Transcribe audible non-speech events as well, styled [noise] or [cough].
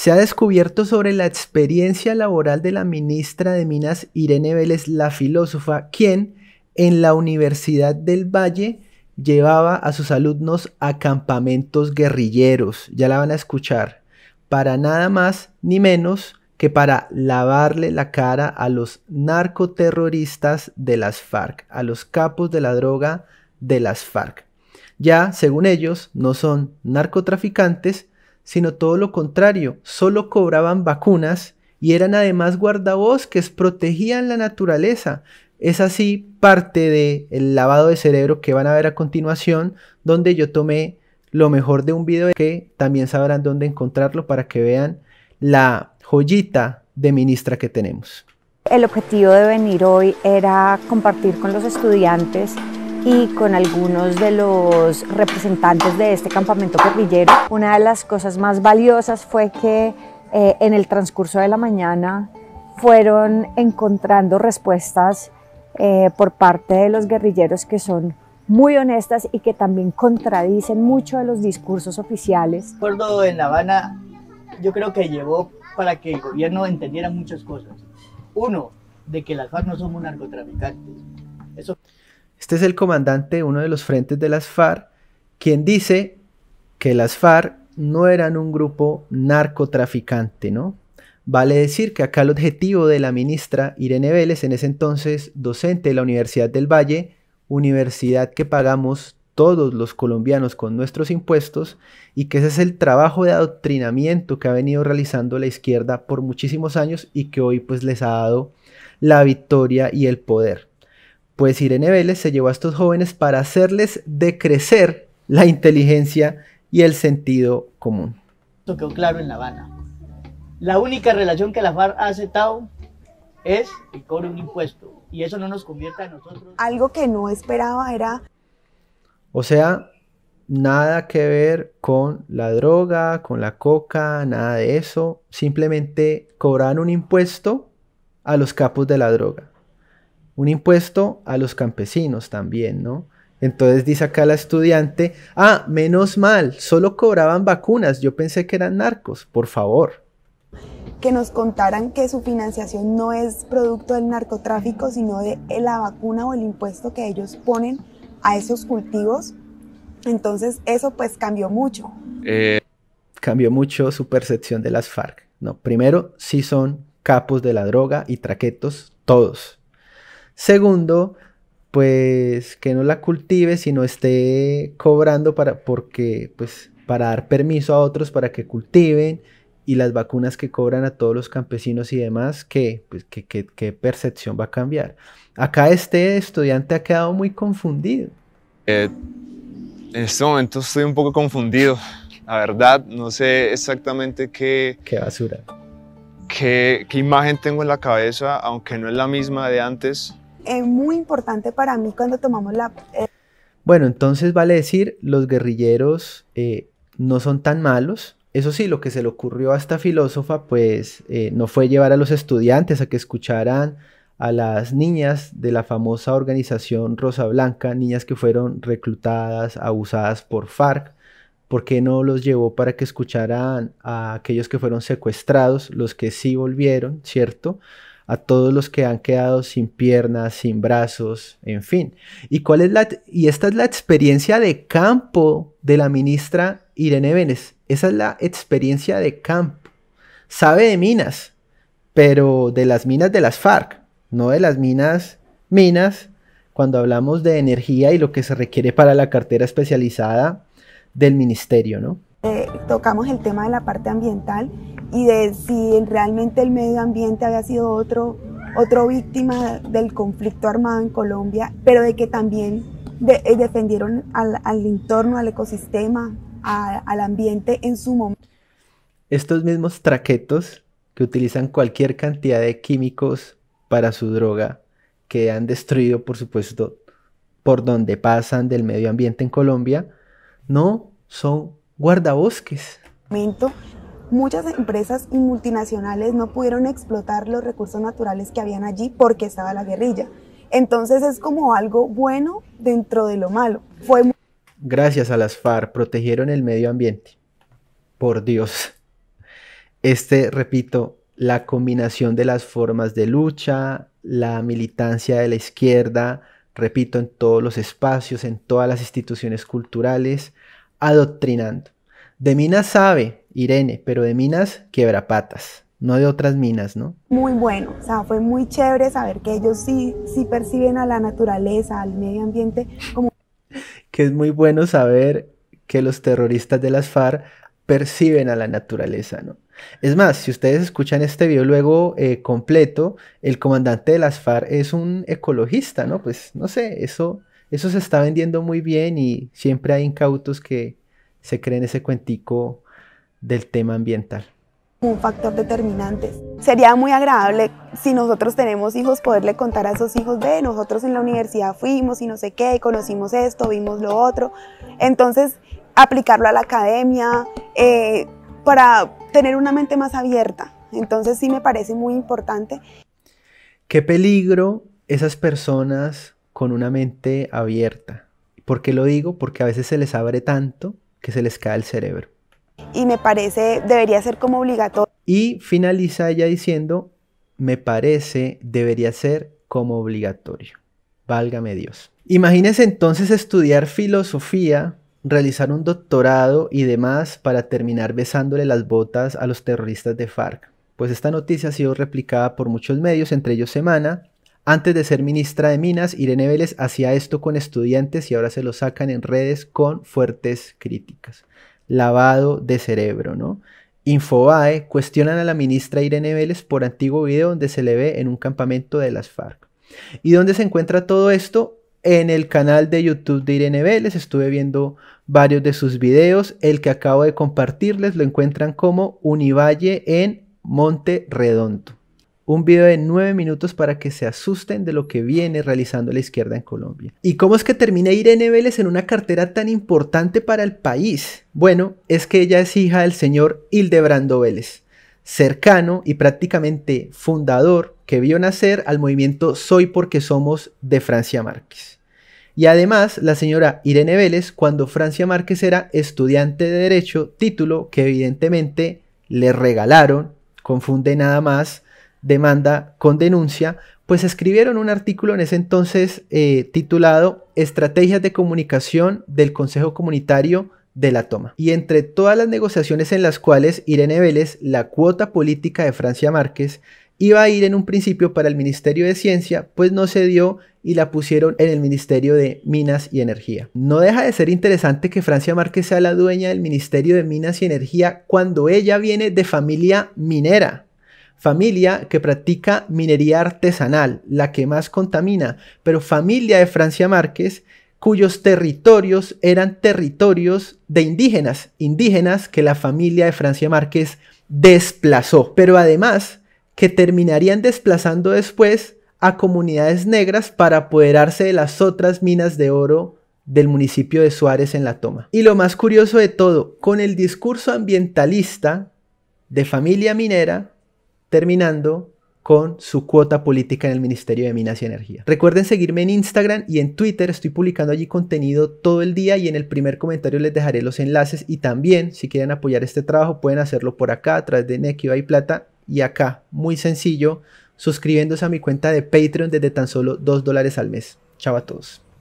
se ha descubierto sobre la experiencia laboral de la ministra de Minas Irene Vélez, la filósofa, quien en la Universidad del Valle llevaba a sus alumnos a campamentos guerrilleros, ya la van a escuchar, para nada más ni menos que para lavarle la cara a los narcoterroristas de las FARC, a los capos de la droga de las FARC. Ya, según ellos, no son narcotraficantes, sino todo lo contrario, solo cobraban vacunas y eran además guardabosques, protegían la naturaleza. Es así parte del lavado de cerebro que van a ver a continuación, donde yo tomé lo mejor de un video que también sabrán dónde encontrarlo para que vean la joyita de ministra que tenemos. El objetivo de venir hoy era compartir con los estudiantes y con algunos de los representantes de este campamento guerrillero. Una de las cosas más valiosas fue que eh, en el transcurso de la mañana fueron encontrando respuestas eh, por parte de los guerrilleros que son muy honestas y que también contradicen mucho de los discursos oficiales. Acuerdo en La Habana, yo creo que llevó para que el gobierno entendiera muchas cosas. Uno, de que las FARC no somos narcotraficantes, este es el comandante de uno de los frentes de las FARC, quien dice que las FARC no eran un grupo narcotraficante, ¿no? Vale decir que acá el objetivo de la ministra Irene Vélez, en ese entonces docente de la Universidad del Valle, universidad que pagamos todos los colombianos con nuestros impuestos y que ese es el trabajo de adoctrinamiento que ha venido realizando la izquierda por muchísimos años y que hoy pues les ha dado la victoria y el poder pues Irene Vélez se llevó a estos jóvenes para hacerles decrecer la inteligencia y el sentido común. Esto quedó claro en La Habana. La única relación que la FARC ha aceptado es que cobre un impuesto y eso no nos convierta a nosotros. Algo que no esperaba era... O sea, nada que ver con la droga, con la coca, nada de eso. Simplemente cobraban un impuesto a los capos de la droga un impuesto a los campesinos también, ¿no? Entonces dice acá la estudiante, ah, menos mal, solo cobraban vacunas, yo pensé que eran narcos, por favor. Que nos contaran que su financiación no es producto del narcotráfico, sino de la vacuna o el impuesto que ellos ponen a esos cultivos. Entonces eso pues cambió mucho. Eh, cambió mucho su percepción de las FARC. No, primero, sí son capos de la droga y traquetos, todos. Segundo, pues que no la cultive, sino esté cobrando para, porque, pues, para dar permiso a otros para que cultiven y las vacunas que cobran a todos los campesinos y demás, ¿qué, pues, qué, percepción va a cambiar? Acá este estudiante ha quedado muy confundido. Eh, en este momento estoy un poco confundido. La verdad, no sé exactamente qué... Qué basura. Qué, qué imagen tengo en la cabeza, aunque no es la misma de antes es muy importante para mí cuando tomamos la... Eh, bueno, entonces vale decir, los guerrilleros eh, no son tan malos. Eso sí, lo que se le ocurrió a esta filósofa, pues eh, no fue llevar a los estudiantes a que escucharan a las niñas de la famosa organización Rosa Blanca, niñas que fueron reclutadas, abusadas por FARC. ¿Por qué no los llevó para que escucharan a aquellos que fueron secuestrados, los que sí volvieron, ¿cierto? a todos los que han quedado sin piernas, sin brazos, en fin. ¿Y, cuál es la, y esta es la experiencia de campo de la ministra Irene Vélez. Esa es la experiencia de campo. Sabe de minas, pero de las minas de las FARC, no de las minas, minas, cuando hablamos de energía y lo que se requiere para la cartera especializada del ministerio, ¿no? Eh, tocamos el tema de la parte ambiental y de si realmente el medio ambiente había sido otro, otro víctima del conflicto armado en Colombia, pero de que también eh, defendieron al, al, entorno, al ecosistema, al ambiente en su momento. Estos mismos traquetos que utilizan cualquier cantidad de químicos para su droga, que han destruido, por supuesto, por donde pasan del medio ambiente en Colombia, no son guardabosques. Muchas empresas y multinacionales no pudieron explotar los recursos naturales que habían allí porque estaba la guerrilla. Entonces es como algo bueno dentro de lo malo. Fue Gracias a las FARC protegieron el medio ambiente. Por Dios. Este, repito, la combinación de las formas de lucha, la militancia de la izquierda, repito, en todos los espacios, en todas las instituciones culturales, adoctrinando. De Mina sabe Irene, pero de minas quebrapatas, no de otras minas, ¿no? Muy bueno, o sea, fue muy chévere saber que ellos sí, sí perciben a la naturaleza, al medio ambiente como... [laughs] que es muy bueno saber que los terroristas de las FARC perciben a la naturaleza, ¿no? Es más, si ustedes escuchan este video luego eh, completo, el comandante de las FARC es un ecologista, ¿no? Pues no sé, eso, eso se está vendiendo muy bien y siempre hay incautos que se creen ese cuentico del tema ambiental. Un factor determinante. Sería muy agradable si nosotros tenemos hijos poderle contar a esos hijos, de nosotros en la universidad fuimos y no sé qué, conocimos esto, vimos lo otro. Entonces, aplicarlo a la academia eh, para tener una mente más abierta. Entonces, sí me parece muy importante. Qué peligro esas personas con una mente abierta. ¿Por qué lo digo? Porque a veces se les abre tanto que se les cae el cerebro y me parece debería ser como obligatorio. Y finaliza ella diciendo, me parece debería ser como obligatorio. Válgame Dios. imagínese entonces estudiar filosofía, realizar un doctorado y demás para terminar besándole las botas a los terroristas de FARC. Pues esta noticia ha sido replicada por muchos medios, entre ellos Semana. Antes de ser ministra de Minas, Irene Vélez hacía esto con estudiantes y ahora se lo sacan en redes con fuertes críticas lavado de cerebro, ¿no? Infobae cuestionan a la ministra Irene Vélez por antiguo video donde se le ve en un campamento de las FARC. ¿Y dónde se encuentra todo esto? En el canal de YouTube de Irene Vélez estuve viendo varios de sus videos. El que acabo de compartirles lo encuentran como Univalle en Monte Redondo un video de 9 minutos para que se asusten de lo que viene realizando la izquierda en Colombia. ¿Y cómo es que termina Irene Vélez en una cartera tan importante para el país? Bueno, es que ella es hija del señor Hildebrando Vélez, cercano y prácticamente fundador que vio nacer al movimiento Soy porque somos de Francia Márquez. Y además, la señora Irene Vélez, cuando Francia Márquez era estudiante de Derecho, título que evidentemente le regalaron, confunde nada más demanda con denuncia, pues escribieron un artículo en ese entonces eh, titulado Estrategias de Comunicación del Consejo Comunitario de la Toma. Y entre todas las negociaciones en las cuales Irene Vélez, la cuota política de Francia Márquez, iba a ir en un principio para el Ministerio de Ciencia, pues no se dio y la pusieron en el Ministerio de Minas y Energía. No deja de ser interesante que Francia Márquez sea la dueña del Ministerio de Minas y Energía cuando ella viene de familia minera familia que practica minería artesanal, la que más contamina, pero familia de Francia Márquez cuyos territorios eran territorios de indígenas, indígenas que la familia de Francia Márquez desplazó, pero además que terminarían desplazando después a comunidades negras para apoderarse de las otras minas de oro del municipio de Suárez en la toma. Y lo más curioso de todo, con el discurso ambientalista de familia minera, terminando con su cuota política en el Ministerio de Minas y Energía. Recuerden seguirme en Instagram y en Twitter, estoy publicando allí contenido todo el día y en el primer comentario les dejaré los enlaces y también si quieren apoyar este trabajo pueden hacerlo por acá a través de Nequi y Plata y acá, muy sencillo, suscribiéndose a mi cuenta de Patreon desde tan solo 2 dólares al mes. Chao a todos.